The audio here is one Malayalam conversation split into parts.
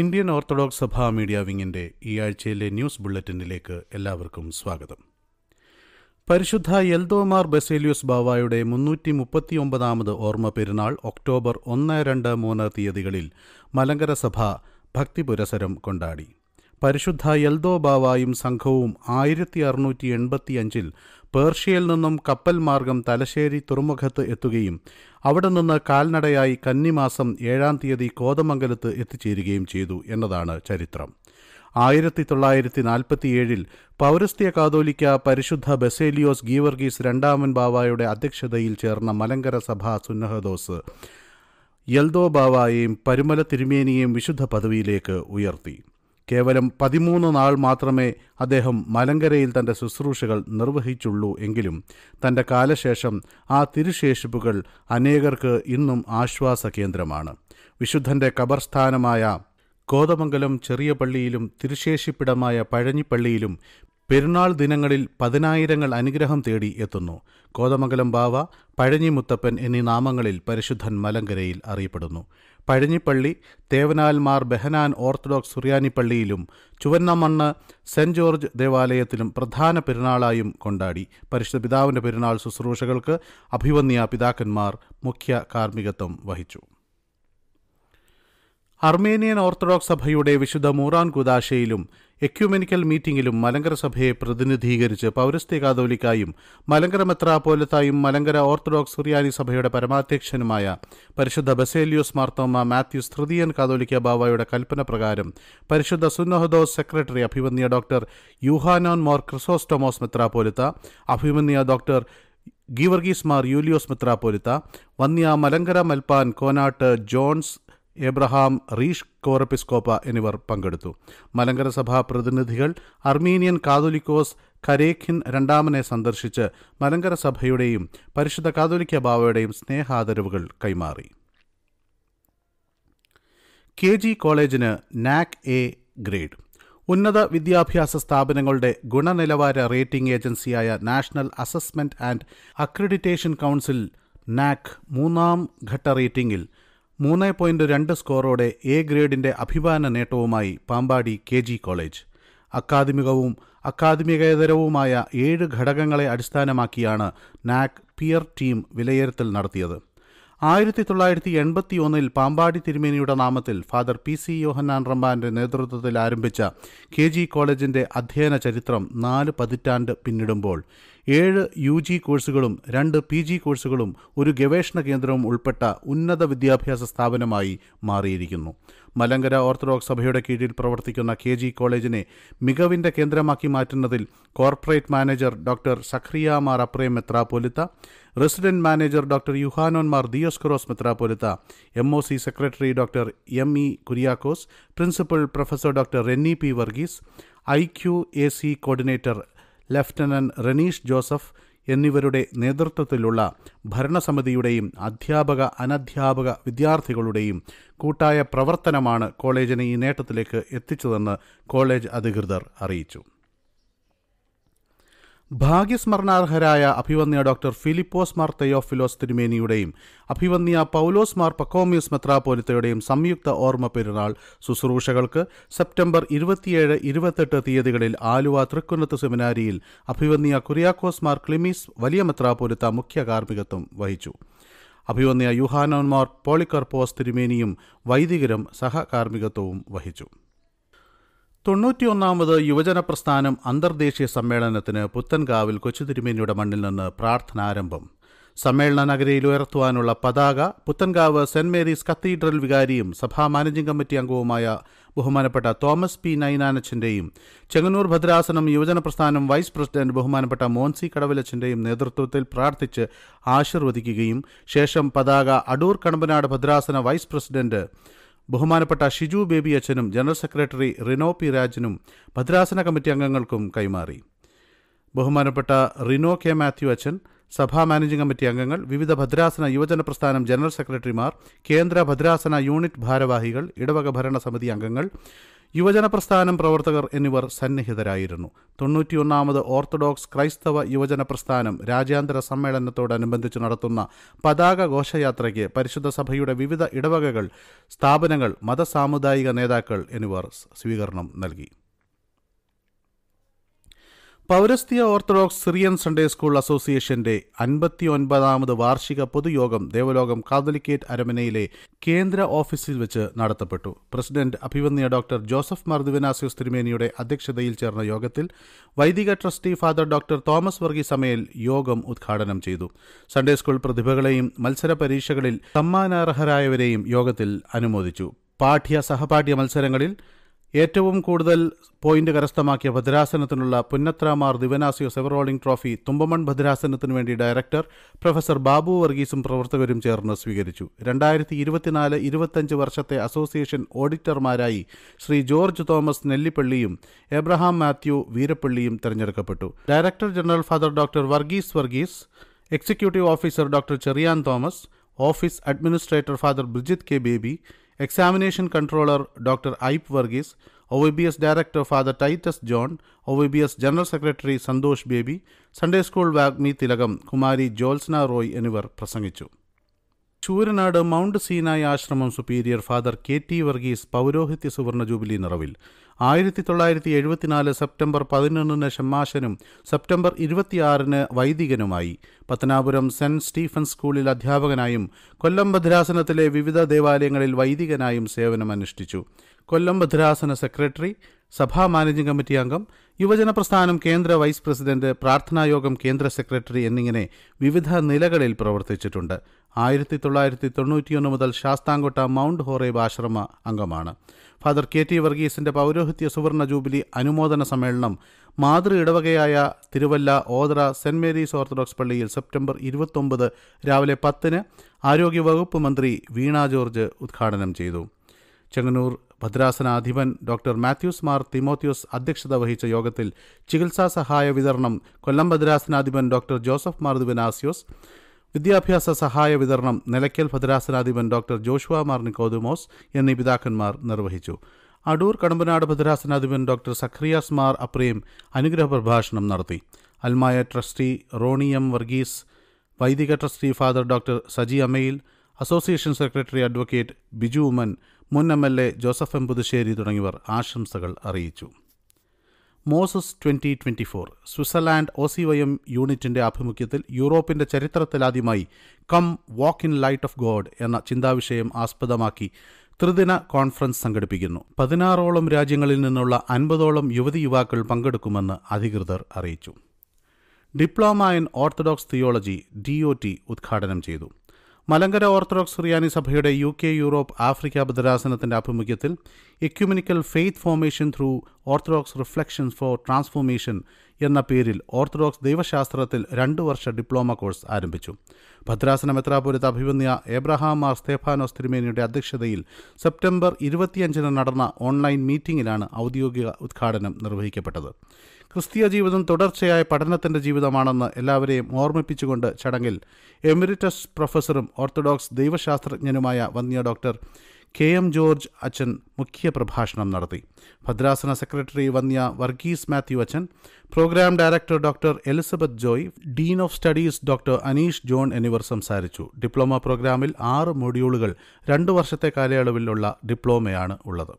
ഇന്ത്യൻ ഓർത്തഡോക്സ് സഭ മീഡിയ വിങ്ങിൻ്റെ ഈ ആഴ്ചയിലെ ന്യൂസ് ബുള്ളറ്റിനിലേക്ക് എല്ലാവർക്കും സ്വാഗതം പരിശുദ്ധ എൽദോമാർ ബസേലിയോസ് ബാവായുടെ മുന്നൂറ്റി മുപ്പത്തിയൊമ്പതാമത് ഓർമ്മ പെരുന്നാൾ ഒക്ടോബർ ഒന്ന് രണ്ട് മൂന്ന് തീയതികളിൽ മലങ്കര സഭ ഭക്തി പുരസരം കൊണ്ടാടി പരിശുദ്ധ എൽദോ ബാവായും സംഘവും ആയിരത്തി അറുന്നൂറ്റി എൺപത്തിയഞ്ചിൽ പേർഷ്യയിൽ നിന്നും കപ്പൽ മാർഗം തലശ്ശേരി തുറമുഖത്ത് എത്തുകയും അവിടെ നിന്ന് കാൽനടയായി കന്നിമാസം ഏഴാം തീയതി കോതമംഗലത്ത് എത്തിച്ചേരുകയും ചെയ്തു എന്നതാണ് ചരിത്രം ആയിരത്തി തൊള്ളായിരത്തി നാൽപ്പത്തിയേഴിൽ പൗരസ്ത്യ കാതോലിക്ക പരിശുദ്ധ ബസേലിയോസ് ഗീവർഗീസ് രണ്ടാമൻ ബാവായുടെ അധ്യക്ഷതയിൽ ചേർന്ന മലങ്കര സഭ സുന്നഹദോസ് യൽദോ ബാവായെയും പരുമല തിരുമേനിയെയും വിശുദ്ധ പദവിയിലേക്ക് ഉയർത്തി കേവലം പതിമൂന്ന് നാൾ മാത്രമേ അദ്ദേഹം മലങ്കരയിൽ തൻ്റെ ശുശ്രൂഷകൾ നിർവഹിച്ചുള്ളൂ എങ്കിലും തൻ്റെ കാലശേഷം ആ തിരുശേഷിപ്പുകൾ അനേകർക്ക് ഇന്നും ആശ്വാസ കേന്ദ്രമാണ് വിശുദ്ധൻ്റെ കബർസ്ഥാനമായ കോതമംഗലം ചെറിയ പള്ളിയിലും തിരുശേഷിപ്പിടമായ പഴഞ്ഞിപ്പള്ളിയിലും പെരുന്നാൾ ദിനങ്ങളിൽ പതിനായിരങ്ങൾ അനുഗ്രഹം തേടി എത്തുന്നു കോതമംഗലം ബാവ പഴഞ്ഞിമുത്തപ്പൻ എന്നീ നാമങ്ങളിൽ പരിശുദ്ധൻ മലങ്കരയിൽ അറിയപ്പെടുന്നു പഴഞ്ഞിപ്പള്ളി തേവനാൽമാർ ബെഹനാൻ ഓർത്തഡോക്സ് സുറിയാനി പള്ളിയിലും ചുവന്നമണ്ണ് സെന്റ് ജോർജ് ദേവാലയത്തിലും പ്രധാന പെരുന്നാളായും കൊണ്ടാടി പരിശുദ്ധ പിതാവിന്റെ പെരുന്നാൾ ശുശ്രൂഷകൾക്ക് അഭിവന്യ പിതാക്കന്മാർ മുഖ്യ കാർമ്മികത്വം വഹിച്ചു അർമേനിയൻ ഓർത്തഡോക്സ് സഭയുടെ വിശുദ്ധ മൂറാൻ കുദാശയിലും എക്യുമെനിക്കൽ മീറ്റിംഗിലും മലങ്കര സഭയെ പ്രതിനിധീകരിച്ച് പൗരസ്ത്യ കാതോലിക്കായും മലങ്കര മെത്രാപോലത്തായും മലങ്കര ഓർത്തഡോക്സ് സുറിയാനി സഭയുടെ പരമാധ്യക്ഷനുമായ പരിശുദ്ധ ബസേലിയോസ് മാർത്തോമ മാത്യൂസ് തൃതീയൻ കാതോലിക്ക ബാവായുടെ കൽപ്പന പ്രകാരം പരിശുദ്ധ സുന്നഹദോസ് സെക്രട്ടറി അഭിമന്യ ഡോക്ടർ യുഹാനോൻ മോർ ക്രിസോസ്റ്റോമോസ് മെത്രാപോലിത്ത അഭിമന്യ ഡോക്ടർ ഗീവർഗീസ് മാർ യൂലിയോസ് മിത്രാപൊലിത്ത വന്യ മലങ്കര മൽപ്പാൻ കോനാട്ട് ജോൺസ് എബ്രഹാം റീഷ് കോറപ്പിസ്കോപ്പ എന്നിവർ പങ്കെടുത്തു മലങ്കര സഭാ പ്രതിനിധികൾ അർമീനിയൻ കാതോലിക്കോസ് കരേഖിൻ രണ്ടാമനെ സന്ദർശിച്ച് മലങ്കര സഭയുടെയും പരിശുദ്ധ കാതോലിക്ക ബാവയുടെയും സ്നേഹാദരവുകൾ കൈമാറി കെ ജി കോളേജിന് നാക് എ ഗ്രേഡ് ഉന്നത വിദ്യാഭ്യാസ സ്ഥാപനങ്ങളുടെ ഗുണനിലവാര റേറ്റിംഗ് ഏജൻസിയായ national assessment and accreditation council NAAC മൂന്നാം ഘട്ട റേറ്റിംഗിൽ മൂന്ന് പോയിന്റ് രണ്ട് സ്കോറോടെ എ ഗ്രേഡിന്റെ അഭിമാന നേട്ടവുമായി പാമ്പാടി കെ ജി കോളേജ് അക്കാദമികവും അക്കാദമികേതരവുമായ ഏഴ് ഘടകങ്ങളെ അടിസ്ഥാനമാക്കിയാണ് നാക് പിയർ ടീം വിലയിരുത്തൽ നടത്തിയത് ആയിരത്തി തൊള്ളായിരത്തി എൺപത്തി ഒന്നിൽ പാമ്പാടി തിരുമേനിയുടെ നാമത്തിൽ ഫാദർ പി സി യോഹന്നാൻ റമ്പാന്റെ നേതൃത്വത്തിൽ ആരംഭിച്ച കെ ജി കോളേജിന്റെ അധ്യയന ചരിത്രം നാല് പതിറ്റാണ്ട് പിന്നിടുമ്പോൾ ഏഴ് യു ജി കോഴ്സുകളും രണ്ട് പി ജി കോഴ്സുകളും ഒരു ഗവേഷണ കേന്ദ്രവും ഉൾപ്പെട്ട ഉന്നത വിദ്യാഭ്യാസ സ്ഥാപനമായി മാറിയിരിക്കുന്നു മലങ്കര ഓർത്തഡോക്സ് സഭയുടെ കീഴിൽ പ്രവർത്തിക്കുന്ന കെ ജി കോളേജിനെ മികവിന്റെ കേന്ദ്രമാക്കി മാറ്റുന്നതിൽ corporate manager doctor Zachariah Mar Aprem മെത്രാപോലിത്ത resident manager doctor Yuhanon Mar Dioscoros മെത്രാപോലിത്ത M O C secretary doctor M E Kuriakose principal professor doctor Renny P Varghese I Q A C coordinator lieutenant Ranish Joseph എന്നിവരുടെ നേതൃത്വത്തിലുള്ള ഭരണസമിതിയുടെയും അധ്യാപക അനധ്യാപക വിദ്യാർത്ഥികളുടെയും കൂട്ടായ പ്രവർത്തനമാണ് കോളേജിനെ ഈ നേട്ടത്തിലേക്ക് എത്തിച്ചതെന്ന് കോളേജ് അധികൃതർ അറിയിച്ചു ഭാഗ്യസ്മരണാർഹരായ അഭിവന്യ ഡോക്ടർ ഫിലിപ്പോസ് മാർ തെയോഫിലോസ് തിരുമേനിയുടെയും അഭിവന്യ പൗലോസ് മാർ പക്കോമിയസ് മെത്രാപോലിത്തയുടെയും സംയുക്ത ഓർമ്മ പെരുന്നാൾ ശുശ്രൂഷകൾക്ക് സെപ്റ്റംബർ ഇരുപത്തിയേഴ് ഇരുപത്തെട്ട് തീയതികളിൽ ആലുവ തൃക്കുന്നത്ത് സെമിനാരിയിൽ അഭിവന്യ കുര്യാക്കോസ് മാർ ക്ലിമീസ് വലിയ മെത്രാപോലിത്ത മുഖ്യ കാർമ്മികത്വം വഹിച്ചു അഭിവന്യ യുഹാനോന്മാർ പോളിക്കർപ്പോസ് തിരുമേനിയും വൈദികരും സഹകാർമ്മികത്വവും വഹിച്ചു തൊണ്ണൂറ്റിയൊന്നാമത് യുവജന പ്രസ്ഥാനം അന്തർദേശീയ സമ്മേളനത്തിന് പുത്തൻകാവിൽ കൊച്ചുതിരുമേനിയുടെ മണ്ണിൽ നിന്ന് പ്രാർത്ഥനാരംഭം സമ്മേളന നഗരയിൽ ഉയർത്തുവാനുള്ള പതാക പുത്തൻകാവ് സെന്റ് മേരീസ് കത്തീഡ്രൽ വികാരിയും സഭാ മാനേജിംഗ് കമ്മിറ്റി അംഗവുമായ ബഹുമാനപ്പെട്ട തോമസ് പി നൈനാനച്ചന്റെയും ചെങ്ങന്നൂർ ഭദ്രാസനം യുവജന പ്രസ്ഥാനം വൈസ് പ്രസിഡന്റ് ബഹുമാനപ്പെട്ട മോൻസി കടവിലച്ചന്റെയും നേതൃത്വത്തിൽ പ്രാർത്ഥിച്ച് ആശീർവദിക്കുകയും ശേഷം പതാക അടൂർ കണമ്പനാട് ഭദ്രാസന വൈസ് പ്രസിഡന്റ് ബഹുമാനപ്പെട്ട ഷിജു ബേബി അച്ഛനും ജനറൽ സെക്രട്ടറി റിനോ പി രാജനും ഭദ്രാസന കമ്മിറ്റി അംഗങ്ങൾക്കും കൈമാറി ബഹുമാനപ്പെട്ട റിനോ കെ മാത്യു അച്ഛൻ സഭാ മാനേജിംഗ് കമ്മിറ്റി അംഗങ്ങൾ വിവിധ ഭദ്രാസന യുവജന പ്രസ്ഥാനം ജനറൽ സെക്രട്ടറിമാർ കേന്ദ്ര ഭദ്രാസന യൂണിറ്റ് ഭാരവാഹികൾ ഇടവക ഭരണ സമിതി അംഗങ്ങൾ യുവജന പ്രസ്ഥാനം പ്രവർത്തകർ എന്നിവർ സന്നിഹിതരായിരുന്നു തൊണ്ണൂറ്റിയൊന്നാമത് ഓർത്തഡോക്സ് ക്രൈസ്തവ യുവജന പ്രസ്ഥാനം രാജ്യാന്തര സമ്മേളനത്തോടനുബന്ധിച്ച് നടത്തുന്ന പതാക ഘോഷയാത്രയ്ക്ക് പരിശുദ്ധ സഭയുടെ വിവിധ ഇടവകകൾ സ്ഥാപനങ്ങൾ മതസാമുദായിക നേതാക്കൾ എന്നിവർ സ്വീകരണം നൽകി പൗരസ്ത്യ ഓർത്തഡോക്സ് സിറിയൻ സൺഡേ സ്കൂൾ അസോസിയേഷന്റെ അൻപത്തി ഒൻപതാമത് വാർഷിക പൊതുയോഗം ദേവലോകം കാതലിക്കേറ്റ് അരമനയിലെ കേന്ദ്ര ഓഫീസിൽ വെച്ച് നടത്തപ്പെട്ടു പ്രസിഡന്റ് അഭിവന്യ ഡോക്ടർ ജോസഫ് മർദുവനാസ്യൂസ് തിരുമേനിയുടെ അധ്യക്ഷതയിൽ ചേർന്ന യോഗത്തിൽ വൈദിക trustee father doctor Thomas Varghese സമയൽ യോഗം ഉദ്ഘാടനം ചെയ്തു സൺഡേ സ്കൂൾ പ്രതിഭകളെയും മത്സര പരീക്ഷകളിൽ സമ്മാനാർഹരായവരെയും യോഗത്തിൽ അനുമോദിച്ചു പാഠ്യ സഹപാഠ്യ മത്സരങ്ങളിൽ ഏറ്റവും കൂടുതൽ പോയിന്റ് കരസ്ഥമാക്കിയ ഭദ്രാസനത്തിനുള്ള പുന്നത്രാമാർ ദിവനാസിയോ സെവറോളിംഗ് ട്രോഫി തുമ്പമൺ ഭദ്രാസനത്തിനു വേണ്ടി ഡയറക്ടർ പ്രൊഫസർ ബാബു വർഗീസും പ്രവർത്തകരും ചേർന്ന് സ്വീകരിച്ചു രണ്ടായിരത്തി ഇരുപത്തിനാല് ഇരുപത്തഞ്ച് വർഷത്തെ അസോസിയേഷൻ ഓഡിറ്റർമാരായി ശ്രീ ജോർജ് തോമസ് നെല്ലിപ്പള്ളിയും എബ്രഹാം മാത്യു വീരപ്പള്ളിയും തെരഞ്ഞെടുക്കപ്പെട്ടു director general father doctor Varghese Varghese executive officer doctor Cherian Thomas office administrator father Brijith K Baby examination controller doctor Aipe Varghese O Y B S director father Titus John O Y B S general secretary Santhosh Baby Sunday school വാഗ്മി തിലകം കുമാരി ജോൽസ്ന റോയ് എന്നിവർ പ്രസംഗിച്ചു ചൂരനാട് മൗണ്ട് സീനായ് ആശ്രമം superior father K T Varghese പൗരോഹിത്യ സുവർണ ജൂബിലി നിറവിൽ ആയിരത്തി തൊള്ളായിരത്തി എഴുപത്തിനാല് സെപ്റ്റംബർ പതിനൊന്നിന് ഷമ്മാശനും സെപ്റ്റംബർ ഇരുപത്തിയാറിന് വൈദികനുമായി പത്തനാപുരം സെന്റ് സ്റ്റീഫൻ സ്കൂളിൽ അധ്യാപകനായും കൊല്ലം ഭദ്രാസനത്തിലെ വിവിധ ദേവാലയങ്ങളിൽ വൈദികനായും സേവനമനുഷ്ഠിച്ചു കൊല്ലം ഭദ്രാസന സെക്രട്ടറി സഭാ മാനേജിംഗ് കമ്മിറ്റി അംഗം യുവജന പ്രസ്ഥാനം കേന്ദ്ര വൈസ് പ്രസിഡന്റ് പ്രാർത്ഥനായോഗം കേന്ദ്ര സെക്രട്ടറി എന്നിങ്ങനെ വിവിധ നിലകളിൽ പ്രവർത്തിച്ചിട്ടുണ്ട് ആയിരത്തി തൊള്ളായിരത്തി തൊണ്ണൂറ്റിയൊന്ന് മുതൽ ശാസ്താംകോട്ട മൗണ്ട് ഹോറേബ് ആശ്രമ അംഗമാണ് ഫാദർ കെ ടി വർഗീസിൻ്റെ പൗരോഹിത്യ സുവർണ ജൂബിലി അനുമോദന സമ്മേളനം മാതൃ ഇടവകയായ Thiruvalla Othera saint Mary's orthodox പള്ളിയിൽ സെപ്റ്റംബർ ഇരുപത്തൊമ്പത് രാവിലെ പത്തിന് ആരോഗ്യവകുപ്പ് മന്ത്രി വീണ ജോർജ് ഉദ്ഘാടനം ചെയ്തു ചെങ്ങന്നൂർ ഭദ്രാസനാധിപൻ ഡോക്ടർ മാത്യൂസ് മാർ തിമോത്യൂസ് അധ്യക്ഷത വഹിച്ച യോഗത്തിൽ ചികിത്സാ സഹായ വിതരണം കൊല്ലം ഭദ്രാസനാധിപൻ ഡോക്ടർ ജോസഫ് മാർ ദുബനാസിയോസ് വിദ്യാഭ്യാസ സഹായ വിതരണം നിലയ്ക്കൽ ഭദ്രാസനാധിപൻ ഡോക്ടർ ജോഷുവ മാർ നിക്കോതുമോസ് എന്നീ പിതാക്കന്മാർ നിർവഹിച്ചു അടൂർ കടമ്പനാട് ഭദ്രാസനാധിപൻ ഡോക്ടർ സഖ്രിയാസ് മാർ അപ്രീം അനുഗ്രഹ പ്രഭാഷണം നടത്തി അൽമായ ട്രസ്റ്റി റോണി എം വർഗീസ് വൈദിക trustee father doctor Saji Amayil association secretary advocate Biju Oommen മുൻ M L A Joseph M Puthussery തുടങ്ങിയവർ ആശംസകൾ അറിയിച്ചു Moses twenty twenty four Switzerland M യൂണിറ്റിന്റെ ആഭിമുഖ്യത്തിൽ യൂറോപ്പിന്റെ ചരിത്രത്തിലാദ്യമായി come walk in light of God എന്ന ചിന്താവിഷയം ആസ്പദമാക്കി ത്രിദിന കോൺഫറൻസ് സംഘടിപ്പിക്കുന്നു പതിനാറോളം രാജ്യങ്ങളിൽ നിന്നുള്ള അൻപതോളം യുവതി യുവാക്കൾ പങ്കെടുക്കുമെന്ന് അധികൃതർ അറിയിച്ചു diploma in orthodox theology D O T ഉദ്ഘാടനം ചെയ്തു മലങ്കര ഓർത്തഡോക്സ് റിയാനി സഭയുടെ യു കെ യൂറോപ്പ് ആഫ്രിക്ക ബദരാസനത്തിന്റെ ആഭിമുഖ്യത്തിൽ ecumenical faith formation through orthodox reflections for transformation എന്ന പേരിൽ ഓർത്തഡോക്സ് ദൈവശാസ്ത്രത്തിൽ രണ്ടു വർഷ ഡിപ്ലോമ കോഴ്സ് ആരംഭിച്ചു ഭദ്രാസന മെത്രാപുരത്ത് അഭിമന്യ എബ്രഹാം മാർ സ്തേഫാനോ തിരുമേനിയുടെ അധ്യക്ഷതയിൽ സെപ്റ്റംബർ ഇരുപത്തിയഞ്ചിന് നടന്ന ഓൺലൈൻ മീറ്റിംഗിലാണ് ഔദ്യോഗിക ഉദ്ഘാടനം നിർവഹിക്കപ്പെട്ടത് ക്രിസ്തീയ ജീവിതം തുടർച്ചയായ പഠനത്തിന്റെ ജീവിതമാണെന്ന് എല്ലാവരെയും ഓർമ്മിപ്പിച്ചുകൊണ്ട് ചടങ്ങിൽ എമിറിറ്റസ് പ്രൊഫസറും ഓർത്തഡോക്സ് ദൈവശാസ്ത്രജ്ഞനുമായ വന്യ ഡോക്ടർ കെ എം ജോർജ് അച്ഛൻ മുഖ്യ പ്രഭാഷണം നടത്തി ഭദ്രാസന സെക്രട്ടറി വന്യ വർഗീസ് മാത്യു അച്ഛൻ programme director doctor Elizabeth Joy dean of studies doctor Aneesh John എന്നിവർ സംസാരിച്ചു ഡിപ്ലോമ പ്രോഗ്രാമിൽ ആറ് മൊഡ്യൂളുകൾ രണ്ടു വർഷത്തെ കാലയളവിലുള്ള ഡിപ്ലോമയാണ് ഉള്ളത്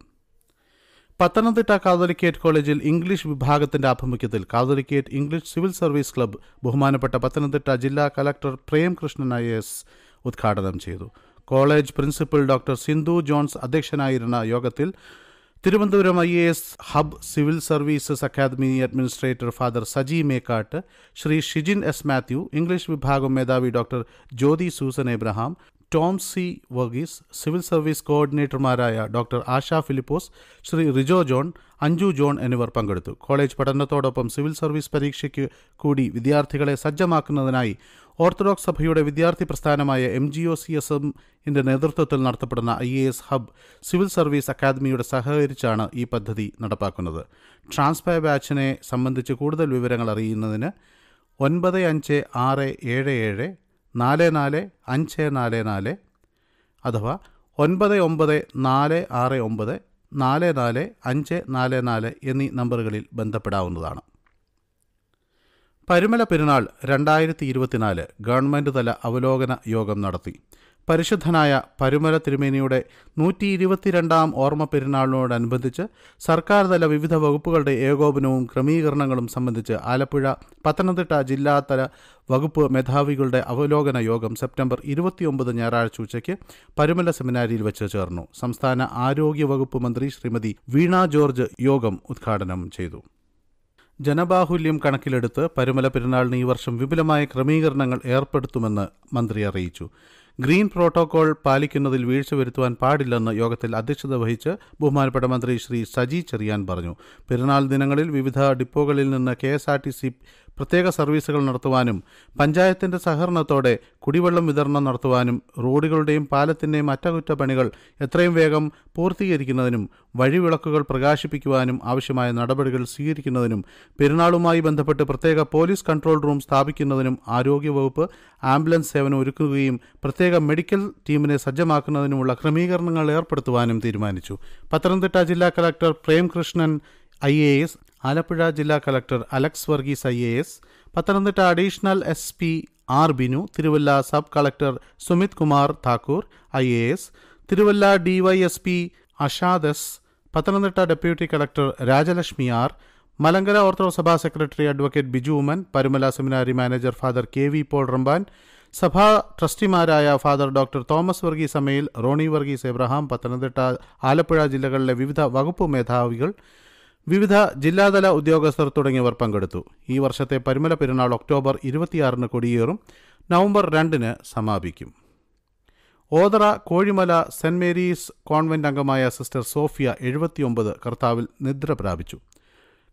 പത്തനംതിട്ട കാതോലിക്കേറ്റ് കോളേജിൽ ഇംഗ്ലീഷ് വിഭാഗത്തിന്റെ ആഭിമുഖ്യത്തിൽ Catholicate English civil service club ബഹുമാനപ്പെട്ട പത്തനംതിട്ട ജില്ലാ കലക്ടർ പ്രേംകൃഷ്ണൻ ഐ എസ് ഉദ്ഘാടനം ചെയ്തു college principal doctor Sindhu Johns അധ്യക്ഷനായിരുന്ന യോഗത്തിൽ Thiruvananthapuram I A S hub civil services academy administrator father Saji Mekkattu Shri Shijin S Mathew English വിഭാഗം മേധാവി doctor Jyothi Susan Abraham Tom C Varghese civil service കോർഡിനേറ്റർമാരായ ഡോക്ടർ ആശ ഫിലിപ്പോസ് ശ്രീ റിജോ ജോൺ അഞ്ജു ജോൺ എന്നിവർ പങ്കെടുത്തു കോളേജ് പഠനത്തോടൊപ്പം സിവിൽ സർവീസ് പരീക്ഷയ്ക്ക് കൂടി വിദ്യാർത്ഥികളെ സജ്ജമാക്കുന്നതിനായി ഓർത്തഡോക്സ് സഭയുടെ വിദ്യാർത്ഥി പ്രസ്ഥാനമായ M G O C S M നേതൃത്വത്തിൽ നടത്തപ്പെടുന്ന I A S hub civil service അക്കാദമിയുടെ സഹകരിച്ചാണ് ഈ പദ്ധതി നടപ്പാക്കുന്നത് ട്രാൻസ്ഫർ ബാച്ചിനെ സംബന്ധിച്ച് കൂടുതൽ വിവരങ്ങൾ അറിയുന്നതിന് ഒൻപത് അഞ്ച് ആറ് ഏഴ് ഏഴ് നാല് നാല് അഞ്ച് നാല് നാല് അഥവാ ഒൻപത് ഒമ്പത് നാല് ആറ് ഒമ്പത് നാല് നാല് അഞ്ച് നാല് നാല് എന്നീ നമ്പറുകളിൽ ബന്ധപ്പെടാവുന്നതാണ് പരുമല പെരുന്നാൾ രണ്ടായിരത്തി ഇരുപത്തിനാല് ഗവൺമെൻറ് തല അവലോകന യോഗം നടത്തി പരിശുദ്ധനായ പരുമല തിരുമേനിയുടെ നൂറ്റി ഇരുപത്തിരണ്ടാം ഓർമ്മ പെരുന്നാളിനോടനുബന്ധിച്ച് സർക്കാർ തല വിവിധ വകുപ്പുകളുടെ ഏകോപനവും ക്രമീകരണങ്ങളും സംബന്ധിച്ച് ആലപ്പുഴ പത്തനംതിട്ട ജില്ലാതല വകുപ്പ് മേധാവികളുടെ അവലോകന യോഗം സെപ്റ്റംബർ ഇരുപത്തിയൊമ്പത് ഞായറാഴ്ച ഉച്ചയ്ക്ക് പരുമല സെമിനാരിയിൽ വെച്ച് ചേർന്നു സംസ്ഥാന ആരോഗ്യ വകുപ്പ് മന്ത്രി ശ്രീമതി വീണ ജോർജ് യോഗം ഉദ്ഘാടനം ചെയ്തു ജനബാഹുല്യം കണക്കിലെടുത്ത് പരുമല പെരുന്നാളിന് ഈ വർഷം വിപുലമായ ക്രമീകരണങ്ങൾ ഏർപ്പെടുത്തുമെന്ന് മന്ത്രി അറിയിച്ചു ഗ്രീൻ പ്രോട്ടോകോൾ പാലിക്കുന്നതിൽ വീഴ്ച വരുത്തുവാൻ പാടില്ലെന്ന് യോഗത്തിൽ അധ്യക്ഷത വഹിച്ച് ബഹുമാനപ്പെട്ട മന്ത്രി ശ്രീ സജി ചെറിയാൻ പറഞ്ഞു പെരുന്നാൾ ദിനങ്ങളിൽ വിവിധ ഡിപ്പോകളിൽ നിന്ന് K S R T C പ്രത്യേക സർവീസുകൾ നടത്തുവാനും പഞ്ചായത്തിന്റെ സഹകരണത്തോടെ കുടിവെള്ളം വിതരണം നടത്തുവാനും റോഡുകളുടെയും പാലത്തിന്റെയും അറ്റകുറ്റപ്പണികൾ എത്രയും വേഗം പൂർത്തീകരിക്കുന്നതിനും വഴിവിളക്കുകൾ പ്രകാശിപ്പിക്കുവാനും ആവശ്യമായ നടപടികൾ സ്വീകരിക്കുന്നതിനും പെരുന്നാളുമായി ബന്ധപ്പെട്ട് പ്രത്യേക പോലീസ് കൺട്രോൾ റൂം സ്ഥാപിക്കുന്നതിനും ആരോഗ്യവകുപ്പ് ആംബുലൻസ് സേവനം ഒരുക്കുകയും പ്രത്യേക മെഡിക്കൽ ടീമിനെ സജ്ജമാക്കുന്നതിനുമുള്ള ക്രമീകരണങ്ങൾ ഏർപ്പെടുത്തുവാനും തീരുമാനിച്ചു പത്തനംതിട്ട ജില്ലാ collector Premkrishnan I A S Alappuzha ജില്ലാ collector Alex Varghese I A S Pathanamthitta additional S P R Binu Thiruvalla sub collector Sumit Kumar Thakur I A S Thiruvalla P Ashad S Pathanamthitta deputy collector Rajalakshmi R Malankara ortho സഭാ secretary advocate Biju Oommen Parumala seminary manager father K V Paul റംബാൻ സഭാ ട്രസ്റ്റിമാരായ ഫാദർ ഡോക്ടർ തോമസ് വർഗീസ് അമ്മയിൽ റോണി വർഗീസ് എബ്രഹാം പത്തനംതിട്ട ആലപ്പുഴ ജില്ലകളിലെ വിവിധ വകുപ്പ് മേധാവികൾ വിവിധ ജില്ലാതല ഉദ്യോഗസ്ഥർ തുടങ്ങിയവർ പങ്കെടുത്തു ഈ വർഷത്തെ പരിമല പെരുന്നാൾ ഒക്ടോബർ ഇരുപത്തിയാറിന് കൊടിയേറും നവംബർ രണ്ടിന് സമാപിക്കും Othera Kozhimala saint Mary's convent അംഗമായ സിസ്റ്റർ സോഫിയ എഴുപത്തിയൊമ്പത് കർത്താവിൽ നിദ്ര പ്രാപിച്ചു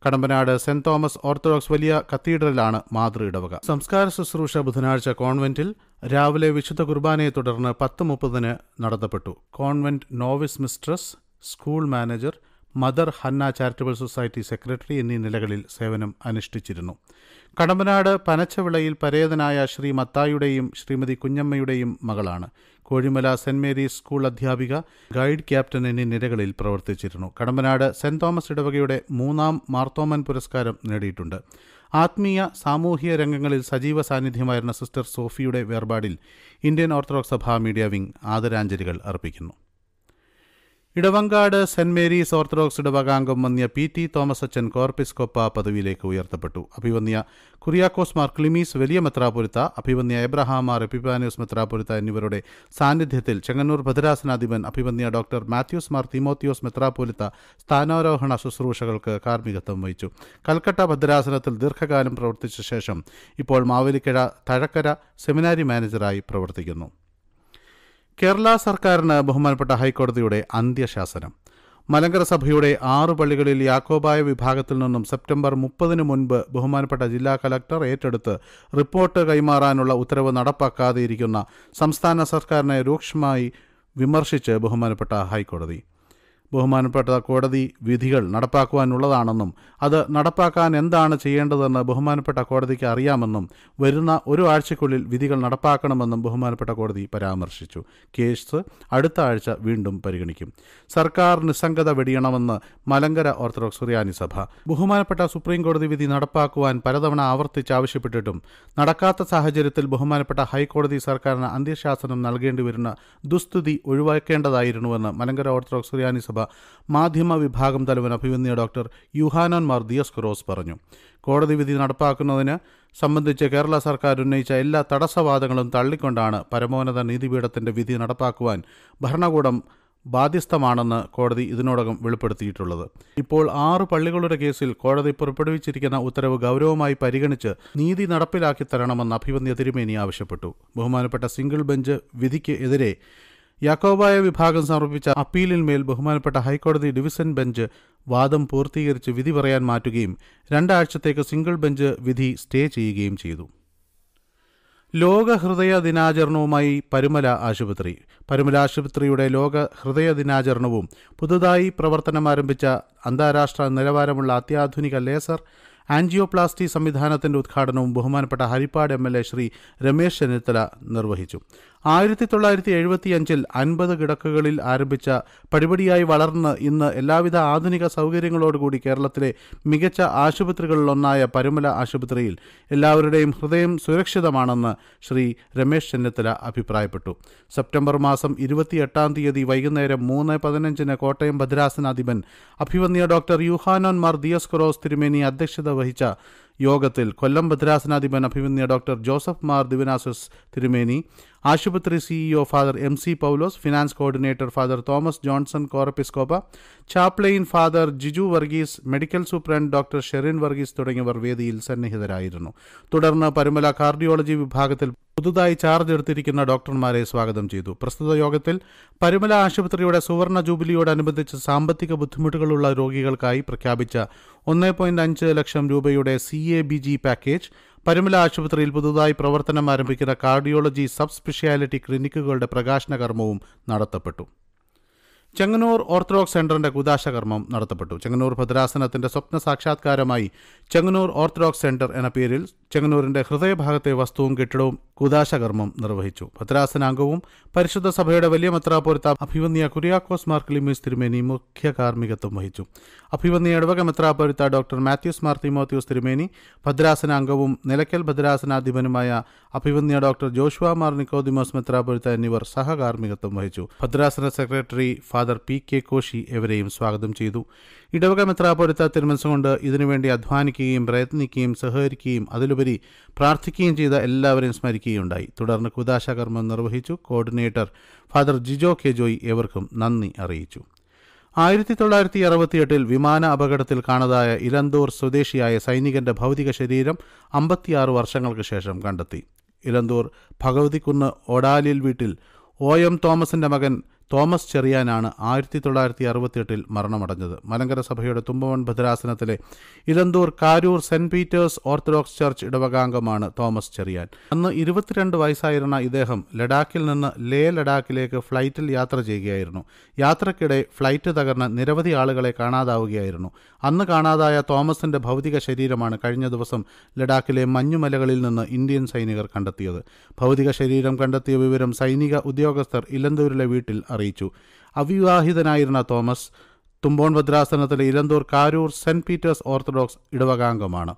കടമ്പനാട് സെന്റ് തോമസ് ഓർത്തഡോക്സ് വലിയ കത്തീഡ്രലാണ് മാതൃ ഇടവക സംസ്കാര ശുശ്രൂഷ ബുധനാഴ്ച കോൺവെന്റിൽ രാവിലെ വിശുദ്ധ കുർബാനയെ തുടർന്ന് പത്ത് മുപ്പതിന് നടത്തപ്പെട്ടു convent novice mistress school manager mother Hannah charitable society secretary എന്നീ നിലകളിൽ സേവനം അനുഷ്ഠിച്ചിരുന്നു കടമ്പനാട് പനച്ചവിളയിൽ പരേതനായ ശ്രീ മത്തായുടെയും ശ്രീമതി കുഞ്ഞമ്മയുടെയും മകളാണ് കോഴിമല സെന്റ് മേരീസ് സ്കൂൾ അധ്യാപിക ഗൈഡ് ക്യാപ്റ്റൻ എന്നീ നിരകളിൽ പ്രവർത്തിച്ചിരുന്നു കടമ്പനാട് സെന്റ് തോമസ് ഇടവകയുടെ മൂന്നാം മാർത്തോമൻ പുരസ്കാരം നേടിയിട്ടുണ്ട് ആത്മീയ സാമൂഹിക രംഗങ്ങളിൽ സജീവ സാന്നിധ്യമായിരുന്ന സിസ്റ്റർ സോഫിയുടെ വേർപാടിൽ ഇന്ത്യൻ ഓർത്തഡോക്സ് സഭ മീഡിയ വിംഗ് ആദരാഞ്ജലികൾ അർപ്പിക്കുന്നു ഇടവങ്കാട് സെന്റ് മേരീസ് ഓർത്തഡോക്സ് ഇടവകാംഗം വന്നിയ പി ടി തോമസ് അച്ഛൻ കോർപ്പിസ്കൊപ്പ പദവിയിലേക്ക് ഉയർത്തപ്പെട്ടു അഭിവന്യ കുറിയാക്കോസ് മാർ ക്ലിമീസ് വലിയ മെത്രാപുരുത്ത അഭിവന്യ എബ്രഹാം മാർ എപ്പിപ്പാനോസ് മെത്രാപുരുത്ത എന്നിവരുടെ സാന്നിധ്യത്തിൽ ചെങ്ങന്നൂർ ഭദ്രാസനാധിപൻ അഭിവന്യ ഡോക്ടർ മാത്യൂസ് മാർ തിമോത്തിയോസ് മെത്രാപുരുത്ത സ്ഥാനാരോഹണ ശുശ്രൂഷകൾക്ക് കാർമ്മികത്വം വഹിച്ചു കൽക്കട്ട ഭദ്രാസനത്തിൽ ദീർഘകാലം പ്രവർത്തിച്ച ശേഷം ഇപ്പോൾ മാവേലിക്കര തഴക്കര സെമിനാരി മാനേജറായി പ്രവർത്തിക്കുന്നു കേരള സർക്കാരിന് ബഹുമാനപ്പെട്ട ഹൈക്കോടതിയുടെ അന്ത്യശാസനം മലങ്കര സഭയുടെ ആറു പള്ളികളിൽ യാക്കോബായ വിഭാഗത്തിൽ നിന്നും സെപ്റ്റംബർ മുപ്പതിനു മുൻപ് ബഹുമാനപ്പെട്ട ജില്ലാ കലക്ടർ ഏറ്റെടുത്ത് റിപ്പോർട്ട് കൈമാറാനുള്ള ഉത്തരവ് നടപ്പാക്കാതെയിരിക്കുന്ന സംസ്ഥാന സർക്കാരിനെ രൂക്ഷമായി വിമർശിച്ച് ബഹുമാനപ്പെട്ട ഹൈക്കോടതി ബഹുമാനപ്പെട്ട കോടതി വിധികൾ നടപ്പാക്കുവാനുള്ളതാണെന്നും അത് നടപ്പാക്കാൻ എന്താണ് ചെയ്യേണ്ടതെന്ന് ബഹുമാനപ്പെട്ട കോടതിക്ക് അറിയാമെന്നും വരുന്ന ഒരു ആഴ്ചയ്ക്കുള്ളിൽ വിധികൾ നടപ്പാക്കണമെന്നും ബഹുമാനപ്പെട്ട കോടതി പരാമർശിച്ചു കേസ് അടുത്ത ആഴ്ച വീണ്ടും പരിഗണിക്കും സർക്കാർ നിസ്സംഗത വെടിയണമെന്ന് മലങ്കര ഓർത്തഡോക്സ് സുറിയാനി സഭ ബഹുമാനപ്പെട്ട സുപ്രീം കോടതി വിധി നടപ്പാക്കുവാൻ പലതവണ ആവർത്തിച്ച് ആവശ്യപ്പെട്ടിട്ടും നടക്കാത്ത സാഹചര്യത്തിൽ ബഹുമാനപ്പെട്ട ഹൈക്കോടതി സർക്കാരിന് അന്ത്യശാസനം നൽകേണ്ടി വരുന്ന ദുസ്ഥിതി ഒഴിവാക്കേണ്ടതായിരുന്നുവെന്ന് മലങ്കര ഓർത്തഡോക്സ് സുറിയാനി സഭ മാധ്യമ വിഭാഗം തലവൻ അഭിമന്യ ഡോക്ടർ യുഹാനാൻ മാർ ദിയസ് ക്രോസ് പറഞ്ഞു കോടതി വിധി നടപ്പാക്കുന്നതിന് സംബന്ധിച്ച് കേരള സർക്കാർ ഉന്നയിച്ച എല്ലാ തടസ്സവാദങ്ങളും തള്ളിക്കൊണ്ടാണ് പരമോന്നത നീതിപീഠത്തിന്റെ വിധി നടപ്പാക്കുവാൻ ഭരണകൂടം ബാധ്യസ്ഥമാണെന്ന് കോടതി ഇതിനോടകം വെളിപ്പെടുത്തിയിട്ടുള്ളത് ഇപ്പോൾ ആറ് പള്ളികളുടെ കേസിൽ കോടതി പുറപ്പെടുവിച്ചിരിക്കുന്ന ഉത്തരവ് ഗൗരവമായി പരിഗണിച്ച് നീതി നടപ്പിലാക്കി തരണമെന്ന് അഭിമന്യ തിരുമേനി ആവശ്യപ്പെട്ടു ബഹുമാനപ്പെട്ട സിംഗിൾ ബെഞ്ച് വിധിക്ക് എതിരെ യാക്കോബായ വിഭാഗം സമർപ്പിച്ച അപ്പീലിന്മേൽ ബഹുമാനപ്പെട്ട ഹൈക്കോടതി ഡിവിഷൻ ബെഞ്ച് വാദം പൂർത്തീകരിച്ച് വിധി പറയാൻ മാറ്റുകയും രണ്ടാഴ്ചത്തേക്ക് സിംഗിൾ ബെഞ്ച് വിധി സ്റ്റേ ചെയ്യുകയും ചെയ്തു ലോക ഹൃദയ ദിനാചരണവുമായി പരുമല ആശുപത്രി പരുമല ആശുപത്രിയുടെ ലോക ഹൃദയ ദിനാചരണവും പുതുതായി പ്രവർത്തനം ആരംഭിച്ച അന്താരാഷ്ട്ര നിലവാരമുള്ള അത്യാധുനിക ലേസർ ആൻജിയോപ്ലാസ്റ്റി സംവിധാനത്തിന്റെ ഉദ്ഘാടനവും ബഹുമാനപ്പെട്ട Haripad M L A Shri Ramesh Chennithala നിർവഹിച്ചു ആയിരത്തി തൊള്ളായിരത്തി എഴുപത്തിയഞ്ചിൽ അൻപത് കിടക്കുകളിൽ ആരംഭിച്ച പടിപടിയായി വളർന്ന് ഇന്ന് എല്ലാവിധ ആധുനിക സൗകര്യങ്ങളോടുകൂടി കേരളത്തിലെ മികച്ച ആശുപത്രികളിലൊന്നായ പരുമല ആശുപത്രിയിൽ എല്ലാവരുടെയും ഹൃദയം സുരക്ഷിതമാണെന്ന് ശ്രീ രമേശ് ചെന്നിത്തല അഭിപ്രായപ്പെട്ടു സെപ്റ്റംബർ മാസം ഇരുപത്തിയെട്ടാം തീയതി വൈകുന്നേരം മൂന്ന് പതിനഞ്ചിന് കോട്ടയം ഭദ്രാസനാധിപൻ അഭിവന്യ ഡോക്ടർ യുഹാനോൻ മാർ ക്രോസ് തിരുമേനി അധ്യക്ഷത വഹിച്ച യോഗത്തിൽ കൊല്ലം ഭദ്രാസനാധിപൻ അഭിമന്യ ഡോക്ടർ ജോസഫ് മാർ ദിവനാസസ് തിരുമേനി ആശുപത്രി CEO father M C Paulose finance coordinator father Thomas Johnson Corepiscopa chaplain father Jiju Varghese medical superintendent doctor Sherin Varghese തുടങ്ങിയവർ വേദിയിൽ സന്നിഹിതരായിരുന്നു തുടർന്ന് പരുമല കാർഡിയോളജി വിഭാഗത്തിൽ പുതുതായി ചാർജ് എടുത്തിരിക്കുന്ന ഡോക്ടർമാരെ സ്വാഗതം ചെയ്തു പ്രസ്തുത യോഗത്തിൽ പരുമല ആശുപത്രിയുടെ സുവർണ ജൂബിലിയോടനുബന്ധിച്ച് സാമ്പത്തിക ബുദ്ധിമുട്ടുകളുള്ള രോഗികൾക്കായി പ്രഖ്യാപിച്ച ഒന്നേ പോയിന്റ് അഞ്ച് ലക്ഷം രൂപയുടെ C A B G package Parumala ആശുപത്രിയിൽ പുതുതായി പ്രവർത്തനം ആരംഭിക്കുന്ന കാർഡിയോളജി സബ് സ്പെഷ്യാലിറ്റി ക്ലിനിക്കുകളുടെ പ്രകാശന കർമ്മവും നടത്തപ്പെട്ടു ചെങ്ങന്നൂർ ഓർത്തഡോക്സ് സെന്ററിന്റെ കുദാശകർമ്മം നടത്തപ്പെട്ടു ചെങ്ങന്നൂർ ഭദ്രാസനത്തിന്റെ സ്വപ്ന സാക്ഷാത്കാരമായി ചെങ്ങന്നൂർ ഓർത്തഡോക്സ് സെന്റർ എന്ന പേരിൽ ചെങ്ങന്നൂരിന്റെ ഹൃദയഭാഗത്തെ വസ്തുവും കെട്ടിടവും കുദാശകർമ്മം നിർവഹിച്ചു ഭദ്രാസനാംഗവും പരിശുദ്ധ സഭയുടെ വലിയ മെത്രാപൊരുത്ത അഭിവന്യ കുര്യാക്കോസ് മാർ തിരുമേനി മുഖ്യ കാർമ്മികത്വം വഹിച്ചു അഭിവന്യ ഇടവക മെത്രാപൊരുത്ത ഡോക്ടർ മാത്യൂസ് മാർ തിമോത്യൂസ് തിരുമേനി ഭദ്രാസനാംഗവും നിലയ്ക്കൽ ഭദ്രാസനാധിപനുമായ അഭിവന്യ ഡോക്ടർ ജോഷുവ മാർ നിക്കോദിമോസ് മെത്രാപൊരുത്ത എന്നിവർ സഹകാർമ്മികത്വം വഹിച്ചു ഭദ്രാസന secretary father P K Koshy എവരെയും സ്വാഗതം ചെയ്തു ഇടവക മെത്രാപൊരുത്ത തിരുമനസ്സുകൊണ്ട് ഇതിനുവേണ്ടി അധ്വാനിക്കുകയും പ്രയത്നിക്കുകയും സഹകരിക്കുകയും അതിലുപരി പ്രാർത്ഥിക്കുകയും ചെയ്ത എല്ലാവരെയും സ്മരിക്കുകയുണ്ടായി തുടർന്ന് കുദാശകർമ്മം നിർവഹിച്ചു coordinator father Jijo K Joy എവർക്കും നന്ദി അറിയിച്ചു ആയിരത്തി തൊള്ളായിരത്തി അറുപത്തിയെട്ടിൽ വിമാന അപകടത്തിൽ കാണാതായ ഇലന്തൂർ സ്വദേശിയായ സൈനികന്റെ ഭൗതിക ശരീരം അമ്പത്തിയാറ് വർഷങ്ങൾക്ക് ശേഷം കണ്ടെത്തി ഇലന്തൂർ ഭഗവതിക്കുന്ന് ഒടാലിൽ വീട്ടിൽ ഒ എം തോമസിന്റെ മകൻ തോമസ് ചെറിയാനാണ് ആയിരത്തി തൊള്ളായിരത്തി അറുപത്തിയെട്ടിൽ മരണമടഞ്ഞത് മലങ്കര സഭയുടെ തുമ്പവൻ ഭദ്രാസനത്തിലെ Elanthoor Karoor saint Peter's orthodox church ഇടവകാംഗമാണ് തോമസ് ചെറിയാൻ അന്ന് ഇരുപത്തിരണ്ട് വയസ്സായിരുന്ന ഇദ്ദേഹം ലഡാക്കിൽ നിന്ന് ലേ ലഡാക്കിലേക്ക് ഫ്ലൈറ്റിൽ യാത്ര ചെയ്യുകയായിരുന്നു യാത്രക്കിടെ ഫ്ലൈറ്റ് തകർന്ന നിരവധി ആളുകളെ കാണാതാവുകയായിരുന്നു അന്ന് കാണാതായ തോമസിന്റെ ഭൗതിക ശരീരമാണ് കഴിഞ്ഞ ദിവസം ലഡാക്കിലെ മഞ്ഞുമലകളിൽ നിന്ന് ഇന്ത്യൻ സൈനികർ കണ്ടെത്തിയത് ഭൗതിക ശരീരം കണ്ടെത്തിയ വിവരം സൈനിക ഉദ്യോഗസ്ഥർ ഇലന്തൂരിലെ വീട്ടിൽ അറിയിച്ചു അവിവാഹിതനായിരുന്ന തോമസ് തുമ്പോൺ ഭദ്രാസനത്തിലെ Elanthoor Karoor saint Peter's orthodox ഇടവകാംഗമാണ്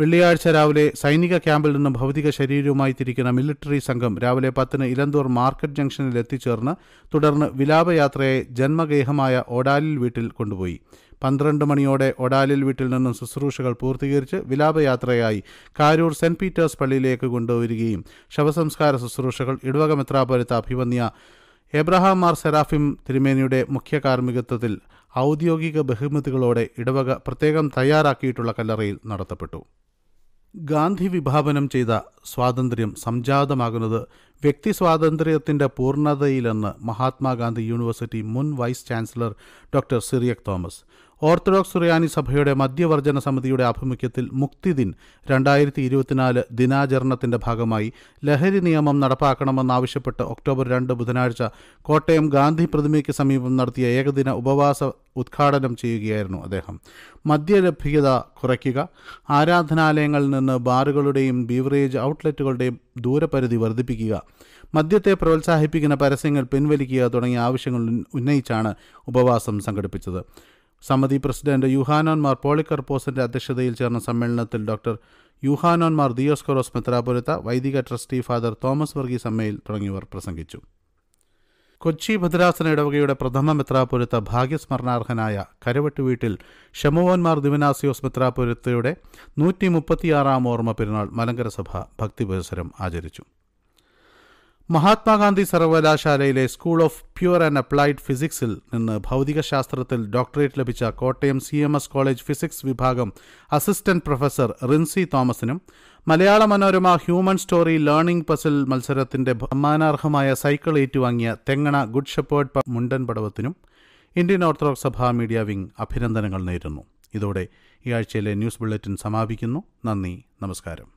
വെള്ളിയാഴ്ച രാവിലെ സൈനിക ക്യാമ്പിൽ നിന്നും ഭൗതിക ശരീരവുമായി തിരിക്കുന്ന മിലിറ്ററി സംഘം രാവിലെ പത്തിന് ഇലന്തൂർ മാർക്കറ്റ് ജംഗ്ഷനിൽ എത്തിച്ചേർന്ന് തുടർന്ന് വിലാപയാത്രയെ ജന്മഗേഹമായ ഒഡാലിൽ വീട്ടിൽ കൊണ്ടുപോയി പന്ത്രണ്ട് മണിയോടെ ഒഡാലിൽ വീട്ടിൽ നിന്നും ശുശ്രൂഷകൾ പൂർത്തീകരിച്ച് വിലാപയാത്രയായി കാരൂർ സെന്റ് പീറ്റേഴ്സ് പള്ളിയിലേക്ക് കൊണ്ടുവരികയും ശവസംസ്കാര ശുശ്രൂഷകൾ ഇടവക മെത്രാപൊരുത്ത അഭിമന്യ എബ്രഹാം മാർ സെറാഫിം തിരുമേനിയുടെ മുഖ്യ കാർമ്മികത്വത്തിൽ ഔദ്യോഗിക ബഹുമതികളോടെ ഇടവക പ്രത്യേകം തയ്യാറാക്കിയിട്ടുള്ള കല്ലറയിൽ നടത്തപ്പെട്ടു ഗാന്ധി വിഭാവനം ചെയ്ത സ്വാതന്ത്ര്യം സംജാതമാകുന്നത് വ്യക്തി സ്വാതന്ത്ര്യത്തിൻ്റെ പൂർണ്ണതയിലെന്ന് മഹാത്മാഗാന്ധി യൂണിവേഴ്സിറ്റി മുൻ vice chancellor doctor Cyriac Thomas orthodox സുറിയാനി സഭയുടെ മദ്യവർജന സമിതിയുടെ ആഭിമുഖ്യത്തിൽ മുക്തിദിൻ രണ്ടായിരത്തി ഇരുപത്തിനാല് ദിനാചരണത്തിന്റെ ഭാഗമായി ലഹരി നിയമം നടപ്പാക്കണമെന്നാവശ്യപ്പെട്ട് ഒക്ടോബർ രണ്ട് ബുധനാഴ്ച കോട്ടയം ഗാന്ധി പ്രതിമയ്ക്ക് സമീപം നടത്തിയ ഏകദിന ഉപവാസ ഉദ്ഘാടനം ചെയ്യുകയായിരുന്നു അദ്ദേഹം മദ്യലഭ്യത കുറയ്ക്കുക ആരാധനാലയങ്ങളിൽ നിന്ന് ബാറുകളുടെയും ബീവറേജ് ഔട്ട്ലെറ്റുകളുടെയും ദൂരപരിധി വർദ്ധിപ്പിക്കുക മദ്യത്തെ പ്രോത്സാഹിപ്പിക്കുന്ന പരസ്യങ്ങൾ പിൻവലിക്കുക തുടങ്ങിയ ആവശ്യങ്ങൾ ഉന്നയിച്ചാണ് ഉപവാസം സംഘടിപ്പിച്ചത് സമിതി പ്രസിഡന്റ് യുഹാനോൻ മാർ പോളിക്കർപ്പോസിന്റെ അധ്യക്ഷതയിൽ ചേർന്ന സമ്മേളനത്തിൽ ഡോക്ടർ യുഹാനോൻ മാർ ദിയോസ്കോറോസ് മെത്രാപുരത്ത വൈദിക ട്രസ്റ്റി ഫാദർ തോമസ് വർഗീസ് സമ്മയിൽ തുടങ്ങിയവർ പ്രസംഗിച്ചു കൊച്ചി ഭദ്രാസന ഇടവകയുടെ പ്രഥമ മെത്രാപുരത്ത ഭാഗ്യസ്മരണാർഹനായ കരവട്ട് വീട്ടിൽ ഷമോവന്മാർ ദിവനാസിയോസ് മെത്രാപുരത്തയുടെ നൂറ്റി മുപ്പത്തിയാറാം ഓർമ്മ പെരുന്നാൾ മലങ്കര സഭ ഭക്തിപരിസരം ആചരിച്ചു മഹാത്മാഗാന്ധി സർവകലാശാലയിലെ school of pure and applied ഫിസിക്സിൽ നിന്ന് ഭൗതികശാസ്ത്രത്തിൽ ഡോക്ടറേറ്റ് ലഭിച്ച Kottayam C M S college physics വിഭാഗം അസിസ്റ്റന്റ് പ്രൊഫസർ റിൻസി തോമസിനും Malayala Manorama human story learning puzzle മത്സരത്തിന്റെ സമ്മാനാർഹമായ സൈക്കിൾ ഏറ്റുവാങ്ങിയ തെങ്ങണ ഗുഡ് ഷെപ്പേർഡ് മുണ്ടൻ പടവത്തിനും ഇന്ത്യൻ ഓർത്തഡോക്സ് സഭാ മീഡിയ വിംഗ് അഭിനന്ദനങ്ങൾ നേരുന്നു ഇതോടെ ഈ ആഴ്ചയിലെ ന്യൂസ് ബുള്ളറ്റിൻ സമാപിക്കുന്നു നന്ദി നമസ്കാരം